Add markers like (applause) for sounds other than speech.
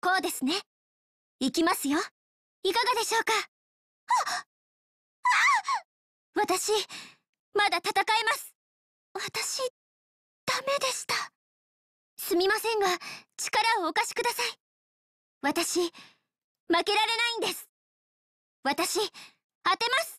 こうですね行きますよいかがでしょうか (gasps) 私まだ戦えます私ダメでしたすみませんが力をお貸しください私負けられないんです私当てます